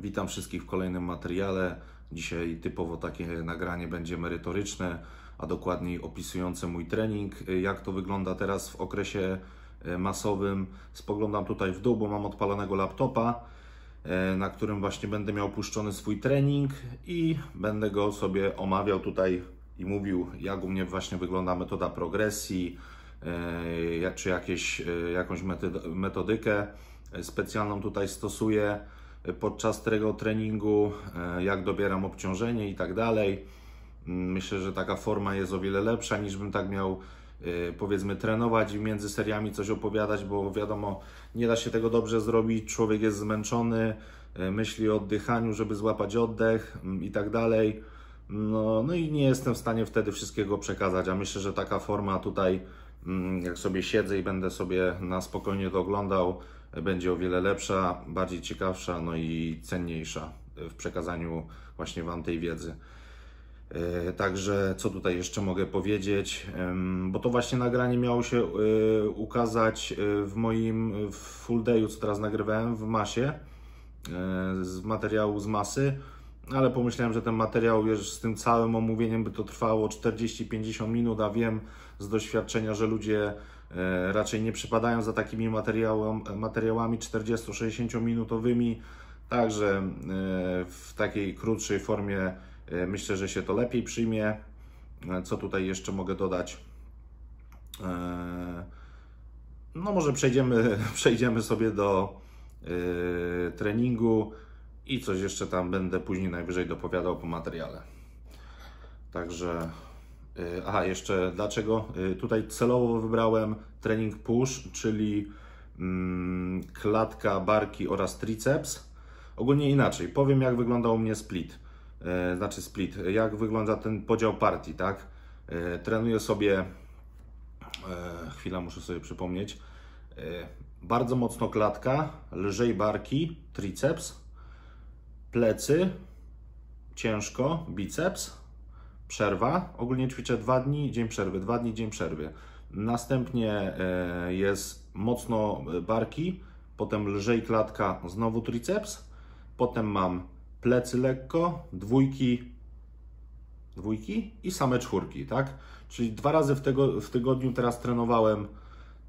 Witam wszystkich w kolejnym materiale. Dzisiaj typowo takie nagranie będzie merytoryczne, a dokładniej opisujące mój trening, jak to wygląda teraz w okresie e, masowym. Spoglądam tutaj w dół, bo mam odpalonego laptopa, e, na którym właśnie będę miał puszczony swój trening i będę go sobie omawiał tutaj i mówił, jak u mnie właśnie wygląda metoda progresji, e, czy jakieś, jakąś metodykę specjalną tutaj stosuję podczas tego treningu, e, jak dobieram obciążenie i tak dalej. Mm, myślę, że taka forma jest o wiele lepsza niż bym tak miał e, powiedzmy trenować i między seriami coś opowiadać, bo wiadomo, nie da się tego dobrze zrobić, człowiek jest zmęczony, e, myśli o oddychaniu, żeby złapać oddech mm, i tak dalej. No, no i nie jestem w stanie wtedy wszystkiego przekazać, a myślę, że taka forma tutaj, mm, jak sobie siedzę i będę sobie na spokojnie to oglądał, będzie o wiele lepsza, bardziej ciekawsza, no i cenniejsza w przekazaniu właśnie Wam tej wiedzy. E, także co tutaj jeszcze mogę powiedzieć, bo to właśnie nagranie miało się e, ukazać e, w moim full dayu, co teraz nagrywałem w masie, z materiału z masy ale pomyślałem, że ten materiał, wiesz, z tym całym omówieniem by to trwało 40-50 minut, a wiem z doświadczenia, że ludzie e, raczej nie przypadają za takimi materiałami 40-60 minutowymi, także e, w takiej krótszej formie e, myślę, że się to lepiej przyjmie. Co tutaj jeszcze mogę dodać? No może przejdziemy, przejdziemy sobie do treningu i coś jeszcze tam będę później najwyżej dopowiadał po materiale. Także, y, aha, jeszcze dlaczego? Y, tutaj celowo wybrałem trening push, czyli mm, klatka, barki oraz triceps. Ogólnie inaczej, powiem jak wyglądał u mnie split, y, znaczy split, jak wygląda ten podział partii, tak? Trenuję sobie, chwila muszę sobie przypomnieć, bardzo mocno klatka, lżej barki, triceps, plecy, ciężko, biceps, przerwa. Ogólnie ćwiczę dwa dni, dzień przerwy, dwa dni, dzień przerwy. Następnie e, jest mocno e, barki, potem lżej klatka, znowu triceps, potem mam plecy lekko, dwójki, dwójki i same czwórki, tak? Czyli dwa razy w, tego, w tygodniu teraz trenowałem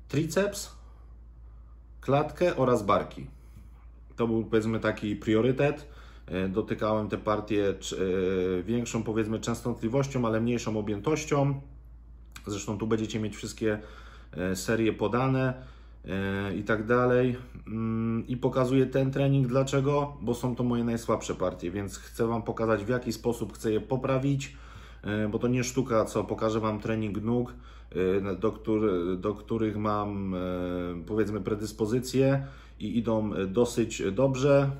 triceps, klatkę oraz barki. To był powiedzmy taki priorytet E, dotykałem te partie e, większą powiedzmy częstotliwością, ale mniejszą objętością. Zresztą tu będziecie mieć wszystkie e, serie podane i tak dalej. Mm, I pokazuję ten trening. Dlaczego? Bo są to moje najsłabsze partie, więc chcę Wam pokazać w jaki sposób chcę je poprawić, bo to nie sztuka, co pokażę Wam trening nóg, do, który, do których mam powiedzmy predyspozycje i idą dosyć dobrze.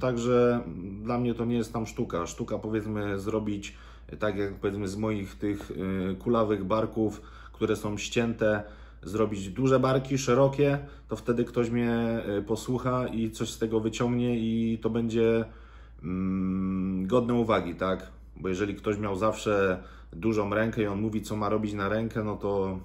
Także dla mnie to nie jest tam sztuka. Sztuka powiedzmy zrobić tak jak powiedzmy z moich tych y, kulawych barków, które są ścięte, zrobić duże barki, szerokie, to wtedy ktoś mnie y, posłucha i coś z tego wyciągnie i to będzie mm, godne uwagi, tak? Bo jeżeli ktoś miał zawsze dużą rękę i on mówi, co ma robić na rękę, no to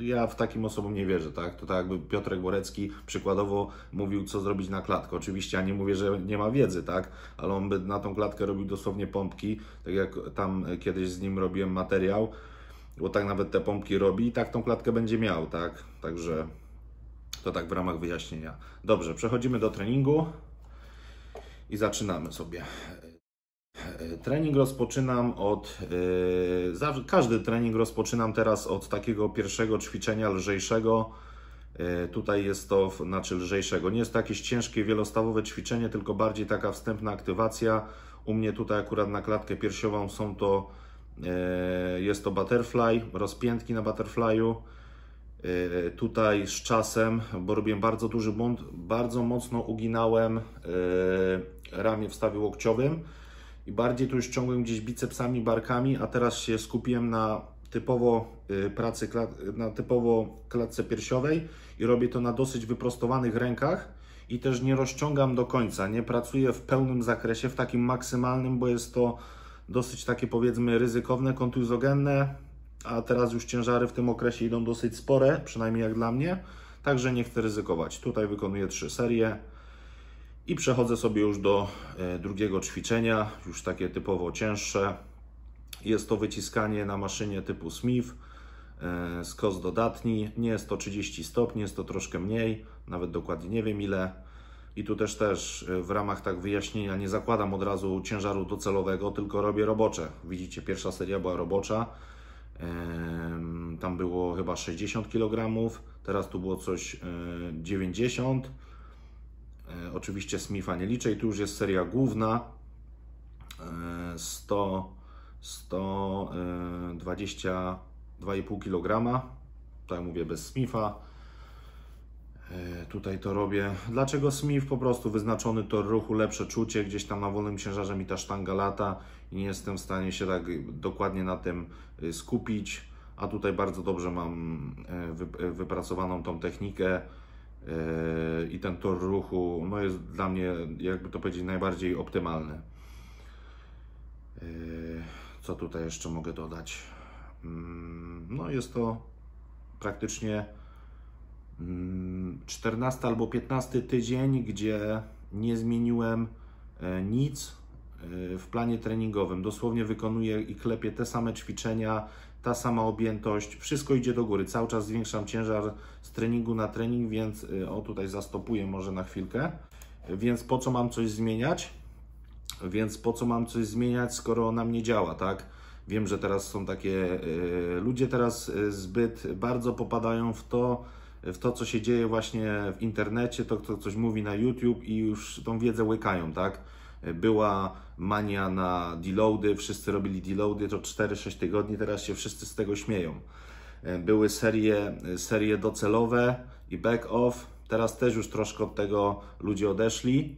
ja w takim osobom nie wierzę, tak? To tak jakby Piotrek Borecki przykładowo mówił, co zrobić na klatkę. Oczywiście ja nie mówię, że nie ma wiedzy, tak? Ale on by na tą klatkę robił dosłownie pompki, tak jak tam kiedyś z nim robiłem materiał, bo tak nawet te pompki robi i tak tą klatkę będzie miał, tak? Także to tak w ramach wyjaśnienia. Dobrze, przechodzimy do treningu i zaczynamy sobie. E, trening rozpoczynam od. E, każdy trening rozpoczynam teraz od takiego pierwszego ćwiczenia lżejszego. E, tutaj jest to, znaczy lżejszego. Nie jest to jakieś ciężkie, wielostawowe ćwiczenie, tylko bardziej taka wstępna aktywacja. U mnie tutaj akurat na klatkę piersiową są to. jest to butterfly, rozpiętki na butterflyu. Tutaj z czasem, bo robiłem bardzo duży błąd, bardzo mocno uginałem ramię w stawie łokciowym i bardziej tu już ciągłem gdzieś bicepsami, barkami, a teraz się skupiłem na typowo y, pracy, na typowo klatce piersiowej i robię to na dosyć wyprostowanych rękach i też nie rozciągam do końca, nie pracuję w pełnym zakresie, w takim maksymalnym, bo jest to dosyć takie powiedzmy ryzykowne, kontuzogenne, a teraz już ciężary w tym okresie idą dosyć spore, przynajmniej jak dla mnie, także nie chcę ryzykować. Tutaj wykonuję trzy serie, i przechodzę sobie już do e, drugiego ćwiczenia, już takie typowo cięższe. Jest to wyciskanie na maszynie typu Smith, e, skos dodatni, nie jest 130 stopni, jest to troszkę mniej, nawet dokładnie nie wiem ile. I tu też też e, w ramach tak wyjaśnienia nie zakładam od razu ciężaru docelowego, tylko robię robocze. Widzicie, pierwsza seria była robocza, tam było chyba 60 kg, teraz tu było coś 90 kg E, oczywiście Smitha nie liczę i tu już jest seria główna. 100, 122,5 kg. Tak mówię bez Smitha. E, tutaj to robię. Dlaczego Smith? Po prostu wyznaczony tor ruchu, lepsze czucie, gdzieś tam na wolnym ciężarze mi ta sztanga lata i nie jestem w stanie się tak dokładnie na tym y, skupić. A tutaj bardzo dobrze mam e, wypracowaną tą technikę Yy, i ten tor ruchu no jest dla mnie, jakby to powiedzieć, najbardziej optymalny. Yy, co tutaj jeszcze mogę dodać? Mm, no jest to praktycznie 14 mm, albo 15 tydzień, gdzie nie zmieniłem e, nic E, w planie treningowym, dosłownie wykonuję i klepię te same ćwiczenia, ta sama objętość, wszystko idzie do góry. Cały czas zwiększam ciężar z treningu na trening, więc e, o tutaj zastopuję może na chwilkę. Więc po co mam coś zmieniać? Więc po co mam coś zmieniać, skoro nam nie działa, tak? Wiem, że teraz są takie y, ludzie teraz zbyt bardzo popadają w to, w to, co się dzieje właśnie w internecie, to kto coś mówi na YouTube i już tą wiedzę łykają, tak? była mania na deloady, wszyscy robili deloady, to 4-6 tygodni, teraz się wszyscy z tego śmieją. E, były serie, e, serie docelowe i back-off, teraz też już troszkę od tego ludzie odeszli,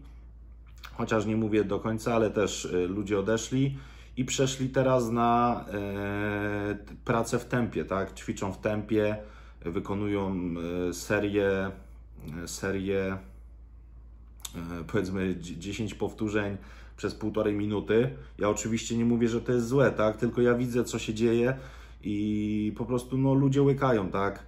chociaż nie mówię do końca, ale też e, ludzie odeszli i przeszli teraz na e, pracę w tempie, tak? Ćwiczą w tempie, wykonują serię, serię E, powiedzmy 10 powtórzeń przez półtorej minuty. Ja oczywiście nie mówię, że to jest złe, tak? Tylko ja widzę, co się dzieje i po prostu no, ludzie łykają, tak?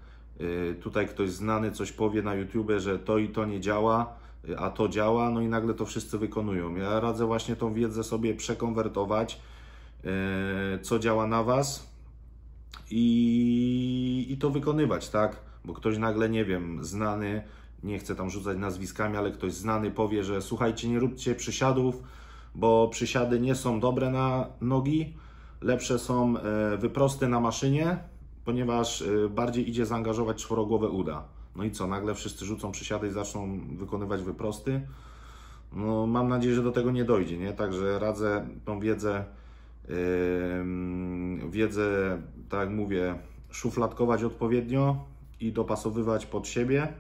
E, tutaj ktoś znany coś powie na YouTube, że to i to nie działa, e, a to działa, no i nagle to wszyscy wykonują. Ja radzę właśnie tą wiedzę sobie przekonwertować, co działa na Was i, i to wykonywać, tak? Bo ktoś nagle, nie wiem, znany, nie chcę tam rzucać nazwiskami, ale ktoś znany powie, że słuchajcie, nie róbcie przysiadów, bo przysiady nie są dobre na nogi, lepsze są e, wyprosty na maszynie, ponieważ e, bardziej idzie zaangażować czworogłowe uda. No i co, nagle wszyscy rzucą przysiady i zaczną wykonywać wyprosty? No, mam nadzieję, że do tego nie dojdzie, nie? Także radzę tą wiedzę, yy, wiedzę, tak jak mówię, szufladkować odpowiednio i dopasowywać pod siebie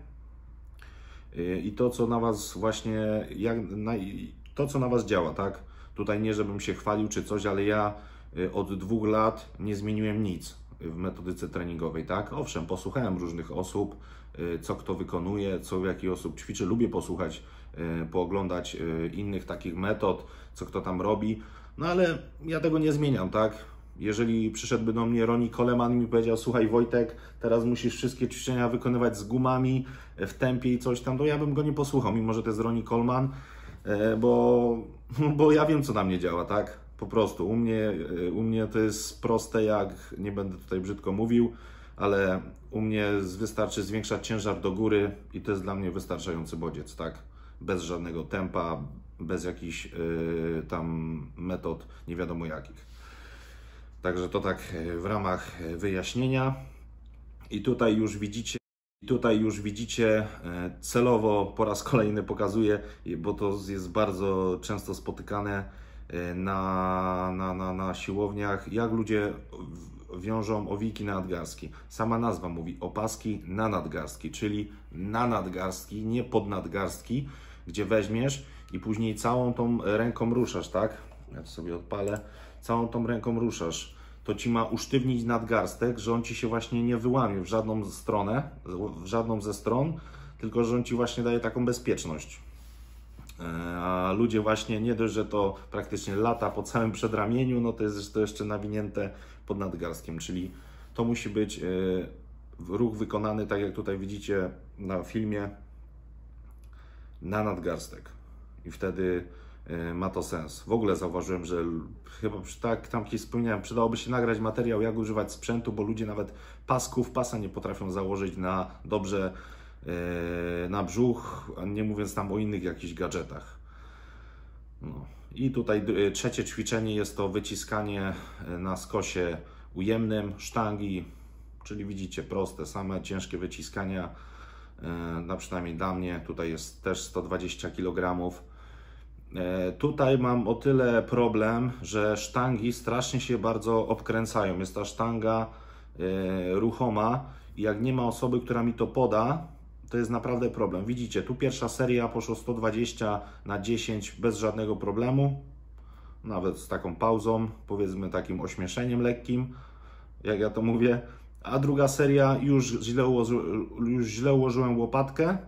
Y, i to, co na Was właśnie, jak, na, to, co na Was działa, tak? Tutaj nie, żebym się chwalił czy coś, ale ja y, od dwóch lat nie zmieniłem nic w metodyce treningowej, tak? Owszem, posłuchałem różnych osób, y, co kto wykonuje, co jaki osób ćwiczy. Lubię posłuchać, pooglądać innych takich metod, co kto tam robi, no ale ja tego nie zmieniam, tak? Jeżeli przyszedłby do mnie Roni Coleman i mi powiedział, słuchaj Wojtek, teraz musisz wszystkie ćwiczenia wykonywać z gumami, e, w tempie i coś tam, to ja bym go nie posłuchał, mimo że to jest Roni Coleman, e, bo, bo ja wiem, co na mnie działa, tak? Po prostu. U mnie, e, u mnie to jest proste, jak nie będę tutaj brzydko mówił, ale u mnie wystarczy zwiększać ciężar do góry i to jest dla mnie wystarczający bodziec, tak? Bez żadnego tempa, bez jakichś yy, tam metod, nie wiadomo jakich. Także to tak e, w ramach e, wyjaśnienia. I tutaj już widzicie, tutaj już widzicie e, celowo po raz kolejny pokazuję, bo to jest bardzo często spotykane na, na, na, na siłowniach, jak ludzie wiążą owiki na nadgarstki. Sama nazwa mówi opaski na nadgarstki, czyli na nadgarstki, nie pod nadgarstki, gdzie weźmiesz i później całą tą ręką ruszasz, tak? Ja to sobie odpalę całą tą ręką ruszasz, to ci ma usztywnić nadgarstek, że on ci się właśnie nie wyłamie w żadną stronę, w żadną ze stron, tylko że on ci właśnie daje taką bezpieczność. E, a ludzie właśnie nie dość, że to praktycznie lata po całym przedramieniu, no to jest to jeszcze nawinięte pod nadgarstkiem, czyli to musi być e, ruch wykonany, tak jak tutaj widzicie na filmie, na nadgarstek. I wtedy Y, ma to sens. W ogóle zauważyłem, że chyba tak tam kiedyś wspomniałem, przydałoby się nagrać materiał, jak używać sprzętu, bo ludzie nawet pasków, pasa nie potrafią założyć na dobrze y, na brzuch, nie mówiąc tam o innych jakichś gadżetach. No. I tutaj y, trzecie ćwiczenie jest to wyciskanie na skosie ujemnym sztangi, czyli widzicie proste, same ciężkie wyciskania, na przynajmniej dla mnie, tutaj jest też 120 kg E, tutaj mam o tyle problem, że sztangi strasznie się bardzo obkręcają. Jest ta sztanga e, ruchoma i jak nie ma osoby, która mi to poda, to jest naprawdę problem. Widzicie, tu pierwsza seria poszło 120 na 10 bez żadnego problemu. Nawet z taką pauzą, powiedzmy takim ośmieszeniem lekkim, jak ja to mówię. A druga seria już źle, ułoży, już źle ułożyłem łopatkę,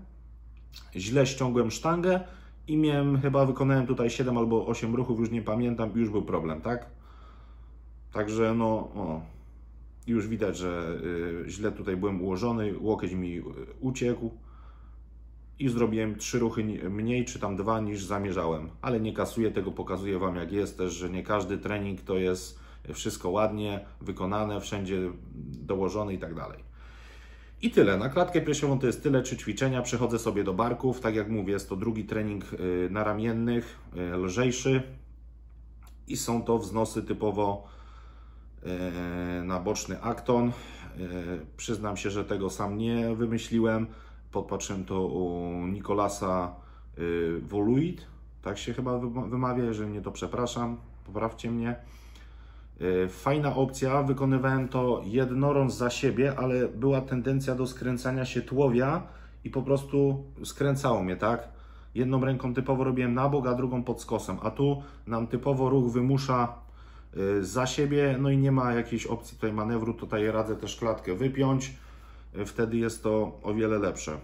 źle ściągłem sztangę imiem chyba wykonałem tutaj 7 albo 8 ruchów, już nie pamiętam, już był problem, tak? Także no, o, już widać, że y, źle tutaj byłem ułożony, łokieć mi y, uciekł i zrobiłem trzy ruchy mniej, czy tam dwa niż zamierzałem. Ale nie kasuję tego, pokazuję Wam jak jest też, że nie każdy trening to jest wszystko ładnie wykonane, wszędzie dołożone i tak dalej. I tyle. Na klatkę piersiową to jest tyle, czy ćwiczenia. Przechodzę sobie do barków. Tak jak mówię, jest to drugi trening y, naramiennych, y, lżejszy. I są to wznosy typowo y, na boczny akton. Przyznam się, że tego sam nie wymyśliłem. Podpatrzyłem to u Nikolasa Woluit. Tak się chyba wymawia, jeżeli nie to przepraszam. Poprawcie mnie. Y, fajna opcja, wykonywałem to jednorąc za siebie, ale była tendencja do skręcania się tłowia i po prostu skręcało mnie, tak? Jedną ręką typowo robiłem na bok, a drugą pod skosem, a tu nam typowo ruch wymusza y, za siebie, no i nie ma jakiejś opcji tutaj manewru, tutaj radzę też klatkę wypiąć, y, wtedy jest to o wiele lepsze.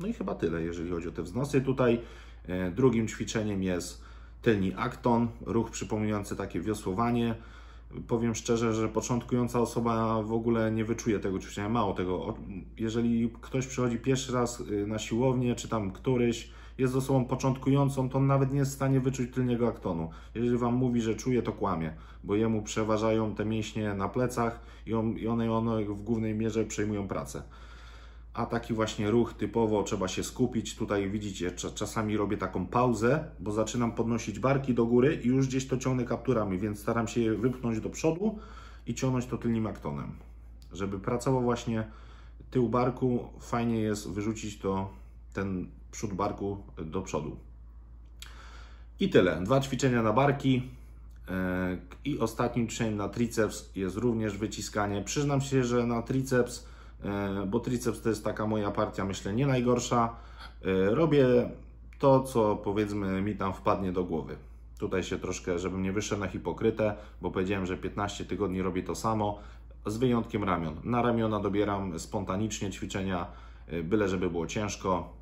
No i chyba tyle, jeżeli chodzi o te wznosy. Tutaj drugim ćwiczeniem jest tylni akton, ruch przypominający takie wiosłowanie. Powiem szczerze, że początkująca osoba w ogóle nie wyczuje tego czucia, mało tego. Jeżeli ktoś przychodzi pierwszy raz y, na siłownię, czy tam któryś, jest osobą początkującą, to on nawet nie jest w stanie wyczuć tylniego aktonu. Jeżeli Wam mówi, że czuje, to kłamie, bo jemu przeważają te mięśnie na plecach i, i one, one w głównej mierze przejmują pracę a taki właśnie ruch typowo trzeba się skupić. Tutaj widzicie, czasami robię taką pauzę, bo zaczynam podnosić barki do góry i już gdzieś to ciągnę kapturami, więc staram się je wypchnąć do przodu i ciągnąć to tylnym aktonem. Żeby pracował właśnie tył barku, fajnie jest wyrzucić to ten przód barku do przodu. I tyle. Dwa ćwiczenia na barki. E, I ostatnim ćwiczeniem na triceps jest również wyciskanie. Przyznam się, że na triceps E, bo triceps to jest taka moja partia, myślę, nie najgorsza. E, robię to, co powiedzmy mi tam wpadnie do głowy. Tutaj się troszkę, żebym nie wyszedł na hipokrytę, bo powiedziałem, że 15 tygodni robię to samo, z wyjątkiem ramion. Na ramiona dobieram spontanicznie ćwiczenia, e, byle żeby było ciężko,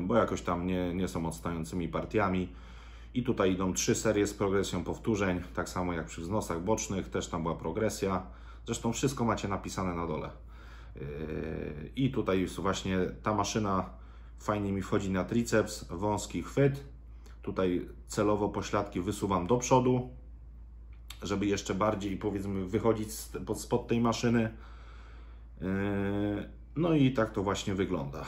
bo jakoś tam nie, nie są odstającymi partiami. I tutaj idą trzy serie z progresją powtórzeń, tak samo jak przy wznosach bocznych, też tam była progresja. Zresztą wszystko macie napisane na dole. I tutaj jest właśnie ta maszyna fajnie mi wchodzi na triceps, wąski chwyt. Tutaj celowo pośladki wysuwam do przodu, żeby jeszcze bardziej powiedzmy wychodzić spod tej maszyny. Yy, no i tak to właśnie wygląda.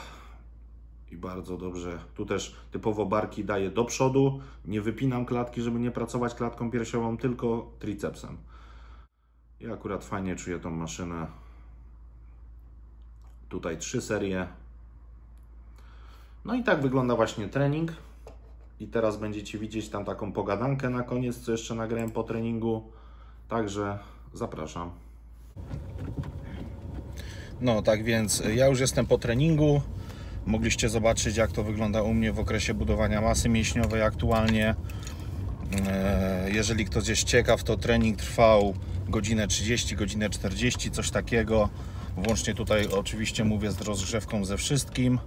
I bardzo dobrze. Tu też typowo barki daję do przodu. Nie wypinam klatki, żeby nie pracować klatką piersiową, tylko tricepsem. Ja akurat fajnie czuję tą maszynę tutaj trzy serie. No i tak wygląda właśnie trening. I teraz będziecie widzieć tam taką pogadankę na koniec, co jeszcze nagrałem po treningu. Także zapraszam. No tak więc ja już jestem po treningu. Mogliście zobaczyć jak to wygląda u mnie w okresie budowania masy mięśniowej aktualnie. E, jeżeli ktoś jest ciekaw, to trening trwał godzinę 30, godzinę 40, coś takiego. Włącznie tutaj oczywiście mówię z rozgrzewką ze wszystkim.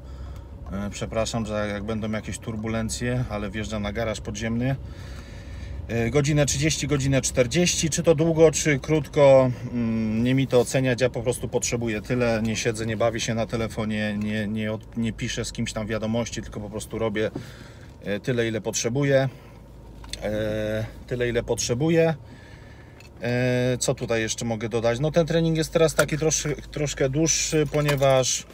E, przepraszam, że jak będą jakieś turbulencje, ale wjeżdżam na garaż podziemny. E, godzinę 30, godzinę 40, czy to długo, czy krótko, mm, nie mi to oceniać, ja po prostu potrzebuję tyle, nie siedzę, nie bawię się na telefonie, nie, nie, nie piszę z kimś tam wiadomości, tylko po prostu robię e, tyle, ile potrzebuję, tyle, ile potrzebuję. E, co tutaj jeszcze mogę dodać? No ten trening jest teraz taki trosz, troszkę dłuższy, ponieważ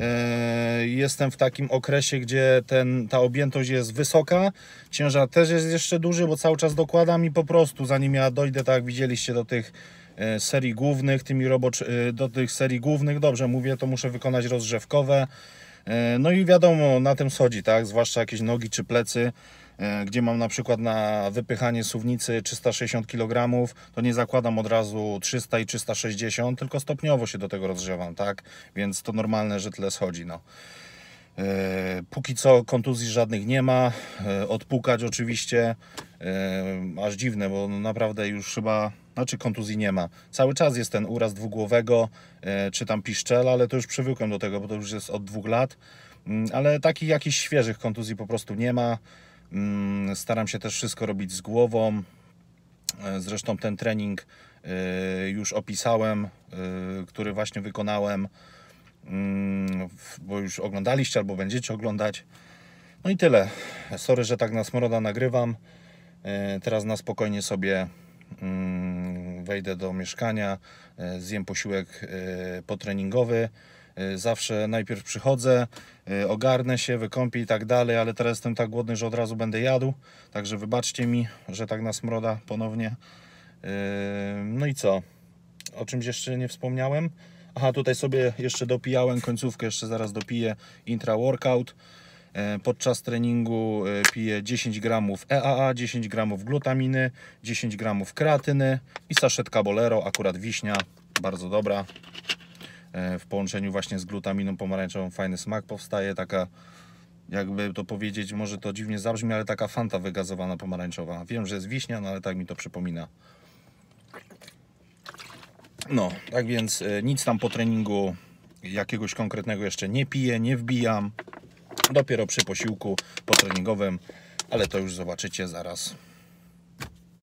e, jestem w takim okresie, gdzie ten, ta objętość jest wysoka, ciężar też jest jeszcze duży, bo cały czas dokładam i po prostu zanim ja dojdę, tak jak widzieliście, do tych e, serii głównych, tymi roboczy, do tych serii głównych, dobrze mówię, to muszę wykonać rozrzewkowe. No i wiadomo, na tym schodzi, tak? Zwłaszcza jakieś nogi czy plecy E, gdzie mam na przykład na wypychanie suwnicy 360 kg, to nie zakładam od razu 300 i 360, tylko stopniowo się do tego rozgrzewam, tak? Więc to normalne, że tyle schodzi, no. E, póki co kontuzji żadnych nie ma, e, odpukać oczywiście, aż dziwne, bo no naprawdę już chyba, znaczy kontuzji nie ma. Cały czas jest ten uraz dwugłowego, czy tam piszczela, ale to już przywykłem do tego, bo to już jest od dwóch lat, mm, ale takich jakichś świeżych kontuzji po prostu nie ma. Mm, staram się też wszystko robić z głową. E, zresztą ten trening e, już opisałem, e, który właśnie wykonałem, mm, bo już oglądaliście albo będziecie oglądać. No i tyle. Sorry, że tak na smroda nagrywam. Teraz na spokojnie sobie mm, wejdę do mieszkania, zjem posiłek potreningowy. E, zawsze najpierw przychodzę, e, ogarnę się, wykąpię i tak dalej, ale teraz jestem tak głodny, że od razu będę jadł. Także wybaczcie mi, że tak nas mroda ponownie. E, no i co? O czymś jeszcze nie wspomniałem? Aha, tutaj sobie jeszcze dopijałem końcówkę, jeszcze zaraz dopiję intra workout. Podczas treningu piję 10 gramów EAA, 10 gramów glutaminy, 10 gramów kreatyny i saszetka bolero, akurat wiśnia, bardzo dobra. E, w połączeniu właśnie z glutaminą pomarańczową fajny smak powstaje, taka jakby to powiedzieć, może to dziwnie zabrzmi, ale taka fanta wygazowana pomarańczowa. Wiem, że jest wiśnia, no ale tak mi to przypomina. No, tak więc e, nic tam po treningu jakiegoś konkretnego jeszcze nie piję, nie wbijam. Dopiero przy posiłku potreningowym, ale to już zobaczycie zaraz.